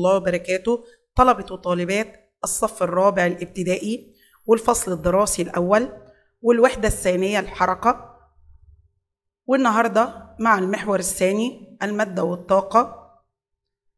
الله وبركاته طلبة وطالبات الصف الرابع الابتدائي والفصل الدراسي الأول والوحدة الثانية الحركة والنهاردة مع المحور الثاني المادة والطاقة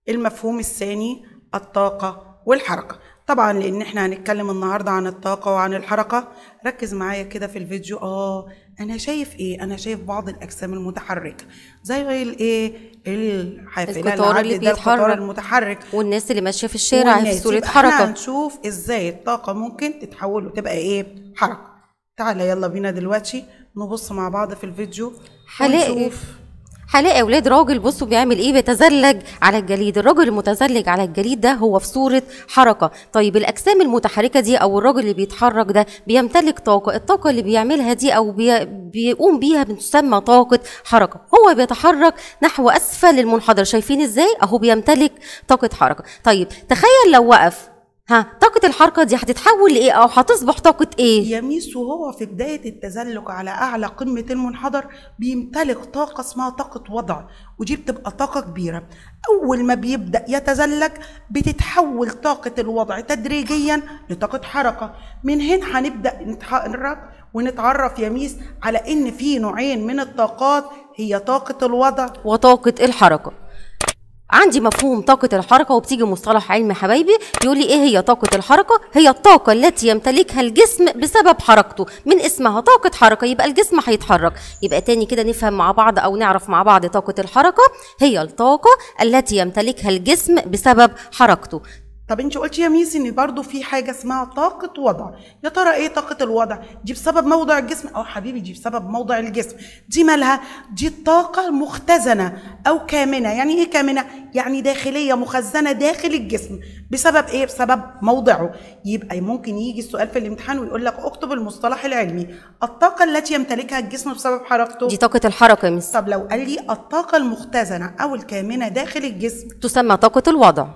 المفهوم الثاني الطاقة والحركة طبعا لان احنا هنتكلم النهارده عن الطاقه وعن الحركه ركز معايا كده في الفيديو اه انا شايف ايه انا شايف بعض الاجسام المتحركه زي الايه الحافله القطار اللي بيتحرك المتحرك والناس اللي ماشيه في الشارع في صوره حركه احنا هنشوف ازاي الطاقه ممكن تتحول وتبقى ايه حركه تعالى يلا بينا دلوقتي نبص مع بعض في الفيديو هنلاقي هلاقي اولاد راجل بصوا بيعمل ايه بيتزلج على الجليد الراجل المتزلج على الجليد ده هو في صوره حركه طيب الاجسام المتحركه دي او الراجل اللي بيتحرك ده بيمتلك طاقه الطاقه اللي بيعملها دي او بي... بيقوم بيها بتسمى طاقه حركه هو بيتحرك نحو اسفل المنحدر شايفين ازاي اهو بيمتلك طاقه حركه طيب تخيل لو وقف ها طاقة الحركة دي هتتحول لإيه أو هتصبح طاقة إيه؟ يميس وهو في بداية التزلج على أعلى قمة المنحدر بيمتلك طاقة اسمها طاقة وضع ودي بتبقى طاقة كبيرة أول ما بيبدأ يتزلج بتتحول طاقة الوضع تدريجيا لطاقة حركة من هنا هنبدأ نتحرك ونتعرف يا ميس على إن في نوعين من الطاقات هي طاقة الوضع وطاقة الحركة عندي مفهوم طاقة الحركة وبتيجي مصطلح علم حبايبي يقول لي ايه هي طاقة الحركة؟ هي الطاقة التي يمتلكها الجسم بسبب حركته، من اسمها طاقة حركة يبقى الجسم هيتحرك، يبقى تاني كده نفهم مع بعض او نعرف مع بعض طاقة الحركة هي الطاقة التي يمتلكها الجسم بسبب حركته، طب انت قلتي يا ميسي ان برضه في حاجه اسمها طاقه وضع يا ترى ايه طاقه الوضع دي بسبب موضع الجسم او اه حبيبي دي بسبب موضع الجسم دي مالها دي الطاقه مختزنه او كامنه يعني ايه كامنه يعني داخليه مخزنه داخل الجسم بسبب ايه بسبب موضعه يبقى ممكن يجي السؤال في الامتحان ويقول لك اكتب المصطلح العلمي الطاقه التي يمتلكها الجسم بسبب حركته دي طاقه الحركه يا ميسي طب لو قال لي الطاقه المختزنه او الكامنه داخل الجسم تسمى طاقه الوضع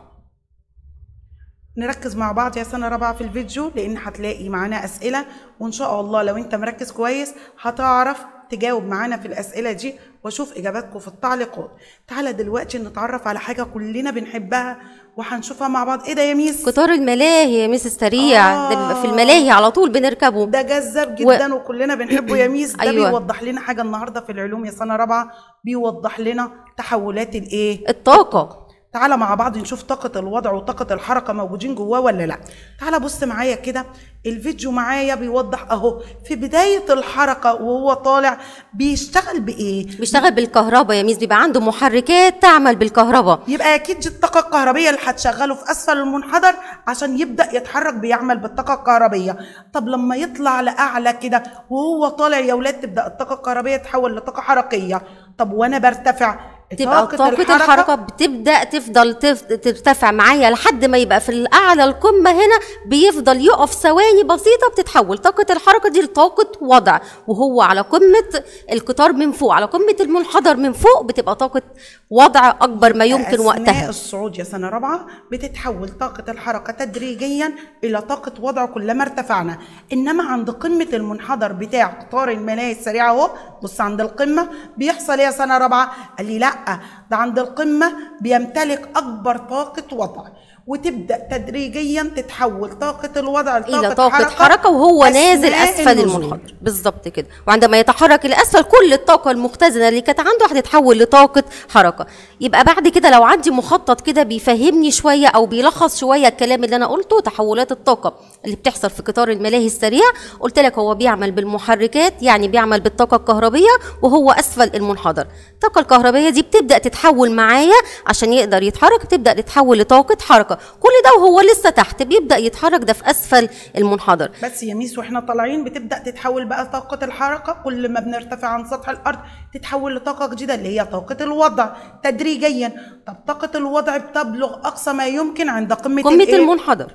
نركز مع بعض يا سنة رابعة في الفيديو لأن هتلاقي معانا أسئلة وإن شاء الله لو أنت مركز كويس هتعرف تجاوب معانا في الأسئلة دي وأشوف إجاباتكم في التعليقات تعالى دلوقتي نتعرف على حاجة كلنا بنحبها وهنشوفها مع بعض إيه ده يا ميس قطار الملاهي يا ميس السريع آه. ده بيبقى في آه. الملاهي على طول بنركبه ده جذاب جدا و... وكلنا بنحبه يا ميس ده أيوة. بيوضح لنا حاجة النهاردة في العلوم يا سنة رابعة بيوضح لنا تحولات الإيه الطاقة تعالى مع بعض نشوف طاقة الوضع وطاقة الحركة موجودين جواه ولا لا تعالى بص معايا كده الفيديو معايا بيوضح اهو في بداية الحركة وهو طالع بيشتغل بايه بيشتغل بالكهرباء يا ميس بيبقى عنده محركات تعمل بالكهرباء يبقى اكيد دي الطاقة الكهربية اللي هتشغله في اسفل المنحدر عشان يبدأ يتحرك بيعمل بالطاقة الكهربية طب لما يطلع لأعلى كده وهو طالع يا ولاد تبدأ الطاقة الكهربية تتحول لطاقة حركية طب وانا برتفع تبقى طاقة, الحركة, الحركة بتبدأ تفضل ترتفع معايا لحد ما يبقى في الأعلى القمة هنا بيفضل يقف ثواني بسيطة بتتحول طاقة الحركة دي لطاقة وضع وهو على قمة القطار من فوق على قمة المنحدر من فوق بتبقى طاقة وضع أكبر ما يمكن أثناء وقتها الصعود يا سنة رابعة بتتحول طاقة الحركة تدريجيا إلى طاقة وضع كلما ارتفعنا إنما عند قمة المنحدر بتاع قطار الملاهي السريعة أهو بص عند القمة بيحصل إيه يا سنة رابعة قال لي لا لا ده عند القمة بيمتلك أكبر طاقة وضع وتبدا تدريجيا تتحول طاقه الوضع لطاقه الى طاقه حركه, حركة وهو نازل اسفل المنحدر بالظبط كده وعندما يتحرك لاسفل كل الطاقه المختزنه اللي كانت عنده هتتحول لطاقه حركه يبقى بعد كده لو عندي مخطط كده بيفهمني شويه او بيلخص شويه الكلام اللي انا قلته تحولات الطاقه اللي بتحصل في قطار الملاهي السريع قلت لك هو بيعمل بالمحركات يعني بيعمل بالطاقه الكهربيه وهو اسفل المنحدر الطاقه الكهربيه دي بتبدا تتحول معايا عشان يقدر يتحرك تبدا تتحول لطاقه حركه كل ده وهو لسه تحت بيبدا يتحرك ده في اسفل المنحدر بس يا ميس واحنا طالعين بتبدا تتحول بقى طاقه الحركه كل ما بنرتفع عن سطح الارض تتحول لطاقه جديده اللي هي طاقه الوضع تدريجيا طب طاقه الوضع بتبلغ اقصى ما يمكن عند قمه قمه المنحدر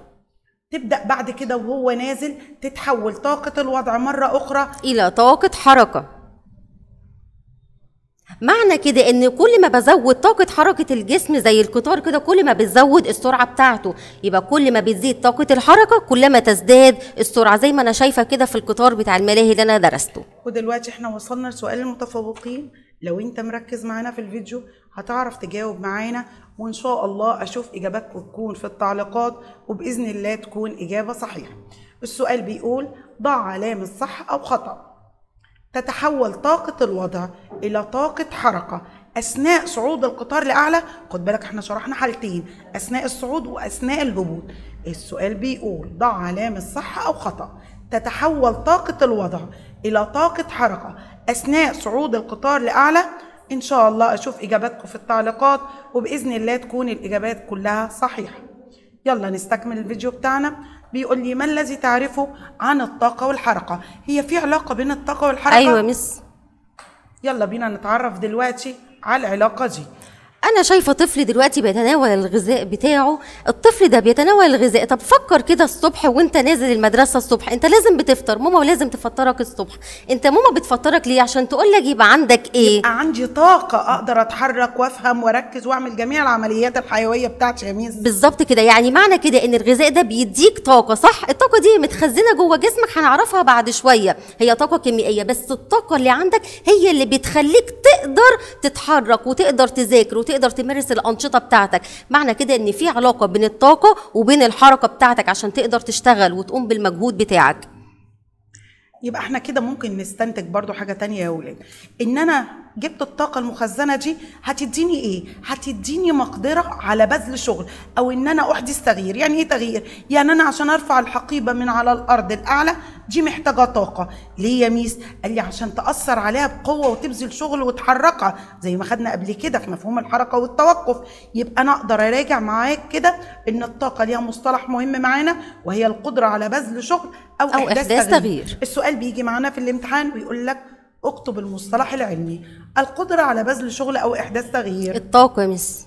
تبدا بعد كده وهو نازل تتحول طاقه الوضع مره اخرى الى طاقه حركه معنى كده ان كل ما بزود طاقه حركه الجسم زي القطار كده كل ما بتزود السرعه بتاعته يبقى كل ما بتزيد طاقه الحركه كل ما تزداد السرعه زي ما انا شايفه كده في القطار بتاع الملاهي اللي انا درسته ودلوقتي احنا وصلنا لسؤال المتفوقين لو انت مركز معانا في الفيديو هتعرف تجاوب معانا وان شاء الله اشوف اجاباتكم تكون في التعليقات وباذن الله تكون اجابه صحيحه السؤال بيقول ضع علامه صح او خطأ تتحول طاقة الوضع إلى طاقة حركة أثناء صعود القطار لأعلى خد بالك احنا شرحنا حالتين أثناء الصعود وأثناء الهبوط السؤال بيقول ضع علامة صح أو خطأ تتحول طاقة الوضع إلى طاقة حركة أثناء صعود القطار لأعلى إن شاء الله أشوف إجاباتكم في التعليقات وبإذن الله تكون الإجابات كلها صحيحة يلا نستكمل الفيديو بتاعنا بيقول لي ما الذي تعرفه عن الطاقه والحركه هي في علاقه بين الطاقه والحركه ايوه مس يلا بينا نتعرف دلوقتي على العلاقه دي انا شايفه طفل دلوقتي بيتناول الغذاء بتاعه الطفل ده بيتناول الغذاء طب فكر كده الصبح وانت نازل المدرسه الصبح انت لازم بتفطر ماما لازم تفطرك الصبح انت ماما بتفطرك ليه عشان تقول لك يبقى عندك ايه يبقى عندي طاقه اقدر اتحرك وافهم واركز واعمل جميع العمليات الحيويه بتاعتي يا ميس بالظبط كده يعني معنى كده ان الغذاء ده بيديك طاقه صح الطاقه دي متخزنه جوه جسمك هنعرفها بعد شويه هي طاقه كيميائيه بس الطاقه اللي عندك هي اللي بتخليك تقدر تتحرك وتقدر تذاكر وتقدر تقدر تمارس الانشطه بتاعتك معنى كده ان في علاقه بين الطاقه وبين الحركه بتاعتك عشان تقدر تشتغل وتقوم بالمجهود بتاعك يبقى احنا كده ممكن نستنتج برضو حاجه تانية يا ولاد ان انا جبت الطاقه المخزنه دي هتديني ايه هتديني مقدره على بذل شغل او ان انا احدث تغيير يعني ايه تغيير يعني انا عشان ارفع الحقيبه من على الارض الاعلى دي محتاجه طاقه ليه يا ميس قال لي عشان تاثر عليها بقوه وتبذل شغل وتحركها زي ما خدنا قبل كده في مفهوم الحركه والتوقف يبقى انا اقدر اراجع معاك كده ان الطاقه ليها مصطلح مهم معانا وهي القدره على بذل شغل او, أو احداث, إحداث تغيير. تغيير السؤال بيجي معانا في الامتحان ويقول لك اكتب المصطلح العلمي القدره على بذل شغل او احداث تغيير الطاقه يا ميس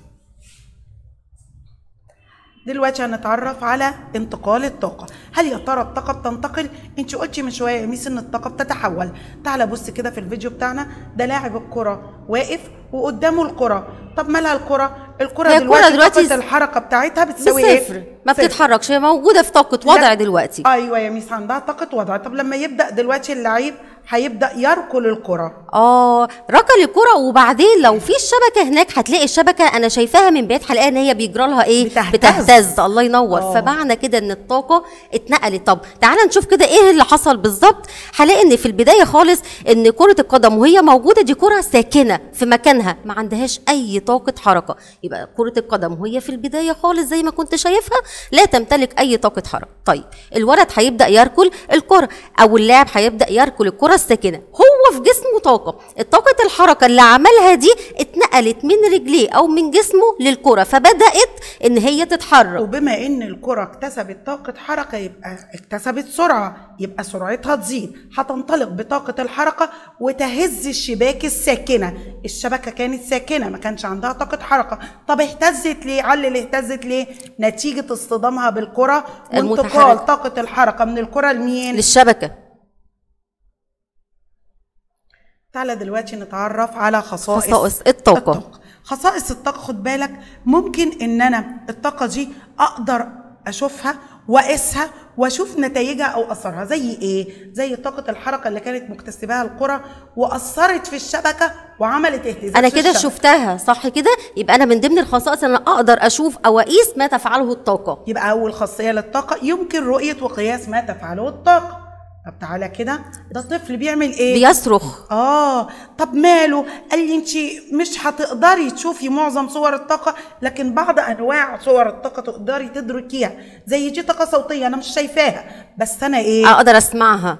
دلوقتي هنتعرف على انتقال الطاقة هل يا ترى الطاقة بتنتقل انت قلتي من شوية يا ميس ان الطاقة بتتحول تعالى بص كده في الفيديو بتاعنا ده لاعب الكرة واقف وقدامه الكرة طب مالها الكرة الكرة دلوقتي, دلوقتي طاقة الحركة بتاعتها بتساوي ايه ما بتتحركش هي موجودة في طاقة وضع دلوقتي ايوه يا ميس عندها طاقة وضع طب لما يبدأ دلوقتي اللعيب هيبدا يركل الكره اه ركل الكره وبعدين لو في الشبكه هناك هتلاقي الشبكه انا شايفاها من بيت حلقه ان هي بيجرى لها ايه بتهتز, بتهتز. الله ينور أوه. فمعنى كده ان الطاقه اتنقلت طب تعالى نشوف كده ايه اللي حصل بالظبط هلاقي ان في البدايه خالص ان كره القدم وهي موجوده دي كره ساكنه في مكانها ما عندهاش اي طاقه حركه يبقى كره القدم وهي في البدايه خالص زي ما كنت شايفها لا تمتلك اي طاقه حركه طيب الولد هيبدا يركل الكره او اللاعب هيبدا يركل الكره بس كده هو في جسمه طاقه الطاقه الحركه اللي عملها دي اتنقلت من رجليه او من جسمه للكره فبدات ان هي تتحرك وبما ان الكره اكتسبت طاقه حركه يبقى اكتسبت سرعه يبقى سرعتها تزيد هتنطلق بطاقه الحركه وتهز الشباك الساكنه الشبكه كانت ساكنه ما كانش عندها طاقه حركه طب اهتزت ليه علل اهتزت ليه نتيجه اصطدامها بالكره وانتقال طاقه الحركه من الكره لمين للشبكه تعالى دلوقتي نتعرف على خصائص خصائص الطاقة الطاقة خصائص الطاقة خد بالك ممكن ان انا الطاقة دي اقدر اشوفها واقيسها واشوف نتائجها او اثرها زي ايه زي طاقه الحركه اللي كانت مكتسباها القرى واثرت في الشبكه وعملت اهتزاز انا كده شفتها صح كده يبقى انا من ضمن الخصائص ان انا اقدر اشوف او اقيس ما تفعله الطاقه يبقى اول خاصيه للطاقه يمكن رؤيه وقياس ما تفعله الطاقه طب تعالى كده ده طفل بيعمل ايه بيصرخ اه طب ماله قال لي انت مش هتقدري تشوفي معظم صور الطاقه لكن بعض انواع صور الطاقه تقدري تدركيها زي دي طاقه صوتيه انا مش شايفاها بس انا ايه اقدر اسمعها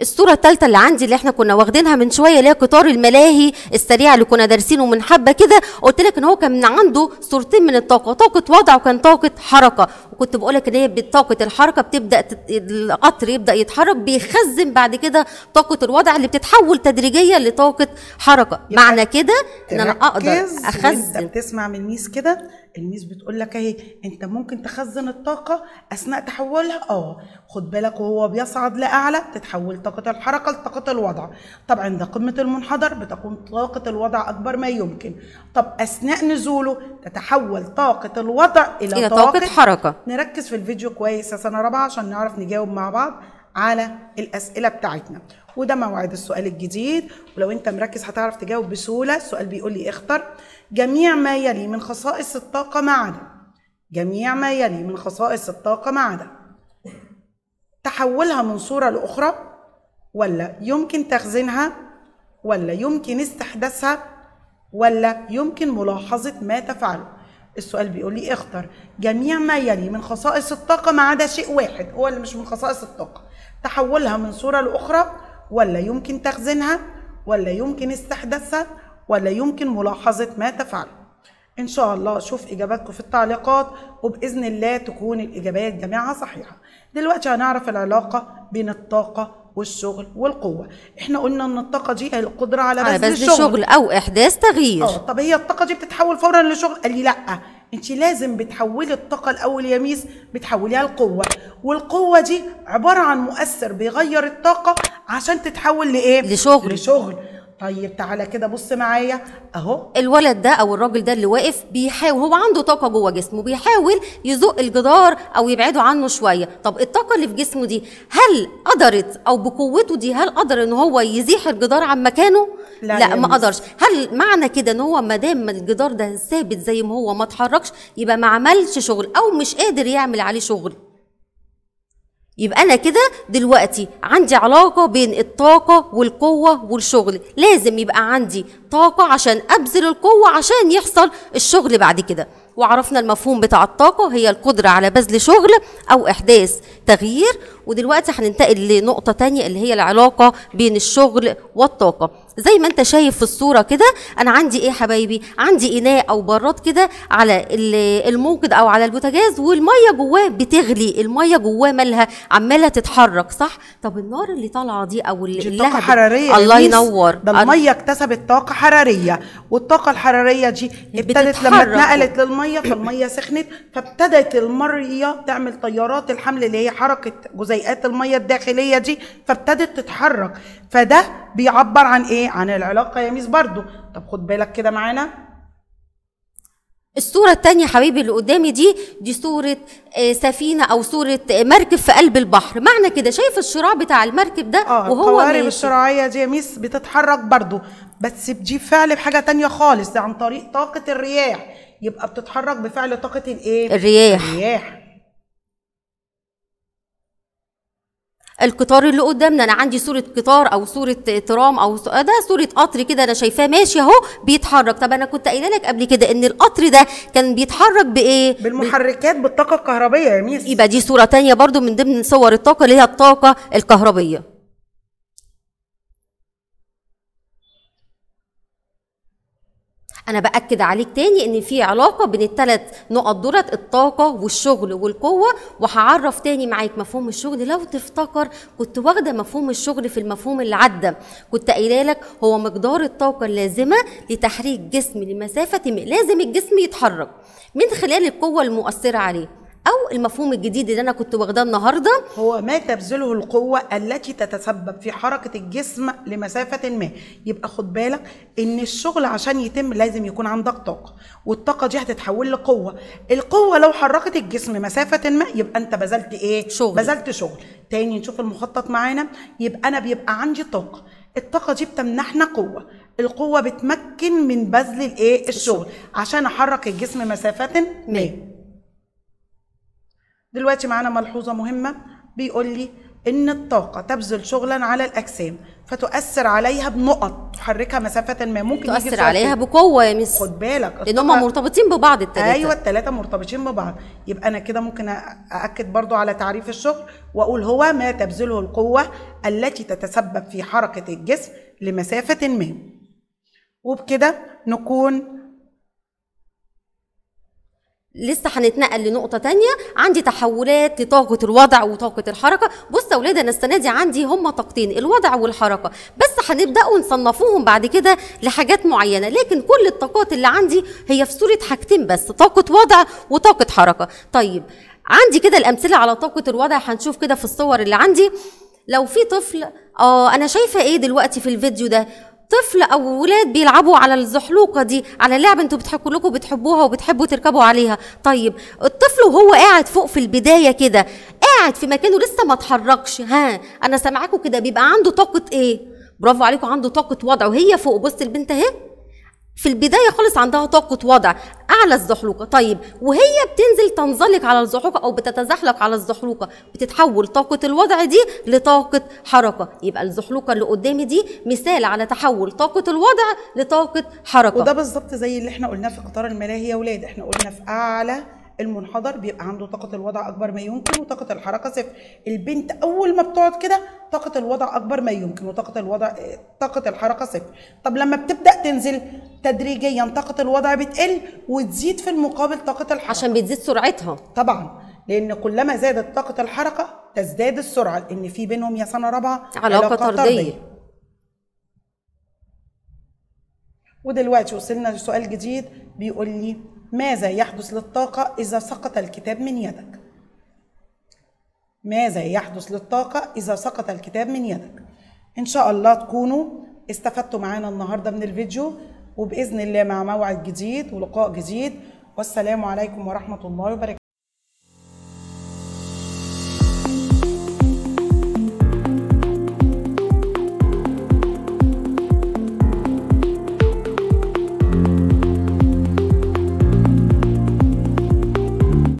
الصورة الثالثة اللي عندي اللي احنا كنا واخدينها من شوية اللي هي قطار الملاهي السريع اللي كنا دارسينه من حبة كده قلت لك ان هو كان من عنده صورتين من الطاقة طاقة وضع وكان طاقة حركة وكنت بقول لك ان هي بطاقة الحركة بتبدأ القطر يبدأ يتحرك بيخزن بعد كده طاقة الوضع اللي بتتحول تدريجيا لطاقة حركة معنى كده ان انا اقدر اخزن انت بتسمع من ميس كده التلميذ بتقول لك اهي انت ممكن تخزن الطاقه اثناء تحولها اه خد بالك وهو بيصعد لاعلى تتحول طاقه الحركه لطاقه الوضع طب عند قمه المنحدر بتكون طاقه الوضع اكبر ما يمكن طب اثناء نزوله تتحول طاقه الوضع الى, إلى طاقه, طاقة حركه نركز في الفيديو كويس يا سنه رابعه عشان نعرف نجاوب مع بعض على الاسئله بتاعتنا وده موعد السؤال الجديد ولو انت مركز هتعرف تجاوب بسهوله السؤال بيقول لي اختر جميع ما يلي من خصائص الطاقه ما عدا جميع ما يلي من خصائص الطاقه ما عدا تحولها من صوره لاخرى ولا يمكن تخزينها ولا يمكن استحداثها ولا يمكن ملاحظه ما تفعله السؤال بيقول لي اختر جميع ما يلي من خصائص الطاقه ما عدا شيء واحد هو اللي مش من خصائص الطاقه تحولها من صورة لأخرى ولا يمكن تخزينها ولا يمكن استحداثها ولا يمكن ملاحظة ما تفعله ان شاء الله شوف اجاباتكم في التعليقات وباذن الله تكون الاجابات جميعها صحيحه دلوقتي هنعرف العلاقه بين الطاقه والشغل والقوه احنا قلنا ان الطاقه دي هي القدره على بذل الشغل. الشغل او احداث تغيير اه طب هي الطاقه دي بتتحول فورا لشغل قال لي لا انت لازم بتحولي الطاقه الاول يا ميس بتحوليها لقوه والقوه دي عباره عن مؤثر بيغير الطاقه عشان تتحول لايه لشغل لشغل طيب تعالى كده بص معايا اهو الولد ده او الراجل ده اللي واقف بيحاول هو عنده طاقه جوه جسمه بيحاول يزق الجدار او يبعده عنه شويه طب الطاقه اللي في جسمه دي هل قدرت او بقوته دي هل قدر ان هو يزيح الجدار عن مكانه لا, لا ما قدرش هل معنى كده ان هو ما دام الجدار ده ثابت زي ما هو ما اتحركش يبقى ما عملش شغل او مش قادر يعمل عليه شغل يبقى انا كده دلوقتي عندي علاقه بين الطاقه والقوه والشغل لازم يبقى عندي طاقه عشان ابذل القوه عشان يحصل الشغل بعد كده وعرفنا المفهوم بتاع الطاقه هي القدره على بذل شغل او احداث تغيير ودلوقتي هننتقل لنقطه تانية اللي هي العلاقه بين الشغل والطاقه زي ما انت شايف في الصوره كده انا عندي ايه يا حبايبي عندي اناء او براد كده على الموقد او على البوتاجاز والميه جواه بتغلي الميه جواه مالها عماله تتحرك صح طب النار اللي طالعه دي او الطاقه الحراريه طاقه حراريه الله ينور ده الميه اكتسبت طاقه حراريه والطاقه الحراريه دي ابتدت لما اتنقلت للميه فالميه سخنت فابتدت الميه تعمل تيارات الحمل اللي هي حركه جزيئة مزيئات الميه الداخليه دي فابتدت تتحرك فده بيعبر عن ايه عن العلاقه يا ميس برضو طب خد بالك كده معانا الصورة الثانية حبيبي اللي قدامي دي دي صورة آه، سفينة أو صورة آه، مركب في قلب البحر معنى كده شايف الشراع بتاع المركب ده آه وهو القوارب الشراعية دي يا ميس بتتحرك برضو بس بتجيب فعل بحاجة تانية خالص عن طريق طاقة الرياح يبقى بتتحرك بفعل طاقة الايه؟ الرياح الرياح القطار اللي قدامنا انا عندي صوره قطار او صوره ترام او ده صوره قطر كده انا شايفاه ماشي اهو بيتحرك طب انا كنت قايله لك قبل كده ان القطر ده كان بيتحرك بايه بالمحركات بالطاقه الكهربيه يا ميس يبقى دي صوره تانية برضو من ضمن صور الطاقه اللي هي الطاقه الكهربيه انا باكد عليك تاني ان في علاقه بين الثلاث نقط دولت الطاقه والشغل والقوه وهعرف تاني معاك مفهوم الشغل لو تفتكر كنت واخده مفهوم الشغل في المفهوم اللي عدى كنت قايله لك هو مقدار الطاقه اللازمه لتحريك جسم لمسافه لازم الجسم يتحرك من خلال القوه المؤثره عليه او المفهوم الجديد اللي انا كنت واخداه النهارده هو ما تبذله القوه التي تتسبب في حركه الجسم لمسافه ما يبقى خد بالك ان الشغل عشان يتم لازم يكون عندك طاقه والطاقه دي هتتحول لقوه القوه لو حركت الجسم مسافه ما يبقى انت بذلت ايه شغل بذلت شغل تاني نشوف المخطط معانا يبقى انا بيبقى عندي طاقه الطاقه دي بتمنحنا قوه القوه بتمكن من بذل الايه الشغل عشان احرك الجسم مسافه ما دلوقتي معانا ملحوظه مهمه بيقول لي ان الطاقه تبذل شغلا على الاجسام فتؤثر عليها بنقط تحركها مسافه ما ممكن تؤثر عليها بقوه يا مس خد بالك لان هم مرتبطين ببعض الثلاثه ايوه الثلاثه مرتبطين ببعض يبقى انا كده ممكن ااكد برضو على تعريف الشغل واقول هو ما تبذله القوه التي تتسبب في حركه الجسم لمسافه ما وبكده نكون لسه هنتنقل لنقطه تانية عندي تحولات لطاقه الوضع وطاقه الحركه بص يا اولاد انا السنه دي عندي هما طاقتين الوضع والحركه بس هنبداوا نصنفوهم بعد كده لحاجات معينه لكن كل الطاقات اللي عندي هي في صوره حاجتين بس طاقه وضع وطاقه حركه طيب عندي كده الامثله على طاقه الوضع هنشوف كده في الصور اللي عندي لو في طفل اه انا شايفه ايه دلوقتي في الفيديو ده طفل او ولاد بيلعبوا على الزحلوقه دي على لعبه انتوا بتحكوا لكم بتحبوها وبتحبوا تركبوا عليها طيب الطفل وهو قاعد فوق في البدايه كده قاعد في مكانه لسه ما اتحركش ها انا سامعاكم كده بيبقى عنده طاقه ايه برافو عليكم عنده طاقه وضع وهي فوق بص البنت اهي في البدايه خالص عندها طاقه وضع اعلى الزحلوقه طيب وهي بتنزل تنزلق على الزحلوقه او بتتزحلق على الزحلوقه بتتحول طاقه الوضع دي لطاقه حركه يبقى الزحلوقه اللي قدامي دي مثال على تحول طاقه الوضع لطاقه حركه وده بالظبط زي اللي احنا قلناه في قطار الملاهي يا ولاد احنا قلنا في اعلى المنحدر بيبقى عنده طاقه الوضع اكبر ما يمكن وطاقه الحركه صفر البنت اول ما بتقعد كده طاقه الوضع اكبر ما يمكن وطاقه الوضع طاقه الحركه صفر طب لما بتبدا تنزل تدريجيا طاقه الوضع بتقل وتزيد في المقابل طاقه الحركه عشان بتزيد سرعتها طبعا لان كلما زادت طاقه الحركه تزداد السرعه لان في بينهم يا سنه رابعه علاقه, علاقة طرديه, طردية. ودلوقتي وصلنا لسؤال جديد بيقول لي ماذا يحدث للطاقة إذا سقط الكتاب من يدك؟ ماذا يحدث للطاقة إذا سقط الكتاب من يدك؟ إن شاء الله تكونوا استفدتوا معانا النهاردة من الفيديو وبإذن الله مع موعد جديد ولقاء جديد والسلام عليكم ورحمة الله وبركاته